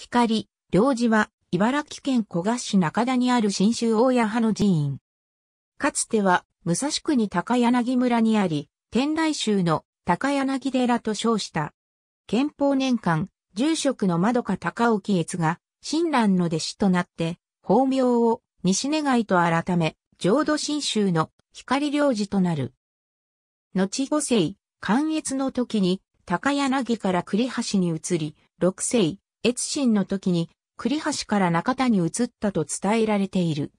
光、領事は、茨城県古河市中田にある新州大谷派の寺院。かつては、武蔵国高柳村にあり、天台宗の高柳寺と称した。憲法年間、住職の窓か高沖越が、親鸞の弟子となって、法名を西願いと改め、浄土新宗の光領事となる。後五世、関越の時に、高柳から栗橋に移り、六世、越新の時に栗橋から中田に移ったと伝えられている。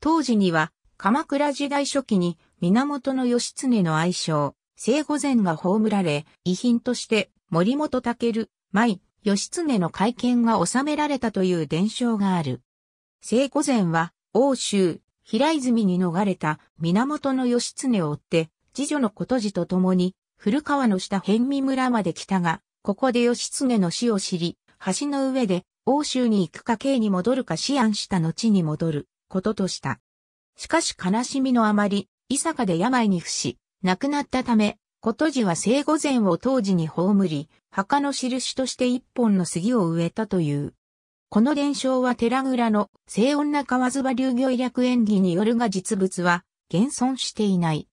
当時には鎌倉時代初期に源義経の愛称、聖御前が葬られ、遺品として森本武、舞、義経の会見が収められたという伝承がある。聖御前は、欧州、平泉に逃れた源義経を追って、次女のことじと共に、古川の下辺見村まで来たが、ここで義経の死を知り、橋の上で、欧州に行くか京に戻るか思案した後に戻ることとした。しかし悲しみのあまり、伊坂で病に伏し、亡くなったため、ことじは生後前を当時に葬り、墓の印として一本の杉を植えたという。この伝承は寺倉の聖音河津場流行略演技によるが実物は現存していない。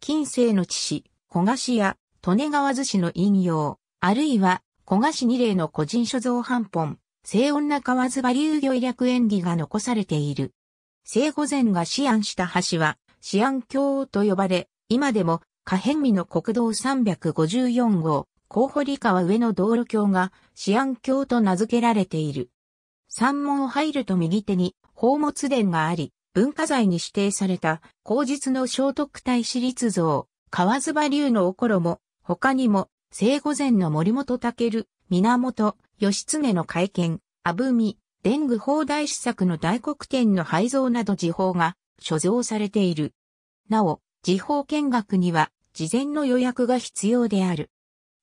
近世の地市、小菓子や利根川津市の引用、あるいは古賀市二例の個人所蔵半本、聖女河津場流魚略演技が残されている。聖御前が思案した橋は、思案橋と呼ばれ、今でも、可変味の国道354号、高堀川上の道路橋が、思案橋と名付けられている。山門を入ると右手に、宝物殿があり、文化財に指定された、後日の聖徳太子立像、河津場流のおころも、他にも、生後前の森本武、源、義経の会見、阿部美、伝具法大師作の大黒天の廃蔵など時報が所蔵されている。なお、時報見学には事前の予約が必要である。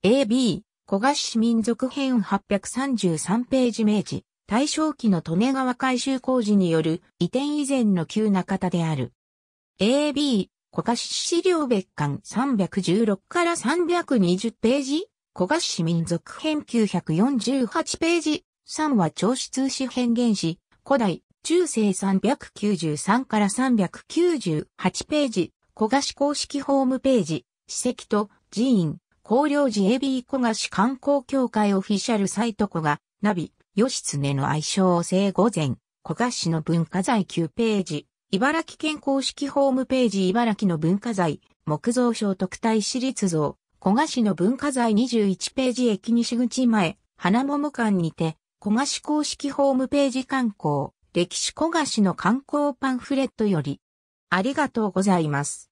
AB、古賀市民族編833ページ明治、大正期の利根川改修工事による移転以前の旧中田である。AB、古賀市資料別館316から320ページ、古賀市民族編948ページ、3は調子通史編原始、古代、中世393から398ページ、古賀市公式ホームページ、史跡と寺院、広陵寺 AB 古賀市観光協会オフィシャルサイト古賀、ナビ、義経の愛称を生午前、古賀市の文化財9ページ。茨城県公式ホームページ茨城の文化財、木造省特待私立像、古賀市の文化財21ページ駅西口前、花桃館にて、古賀市公式ホームページ観光、歴史古賀市の観光パンフレットより、ありがとうございます。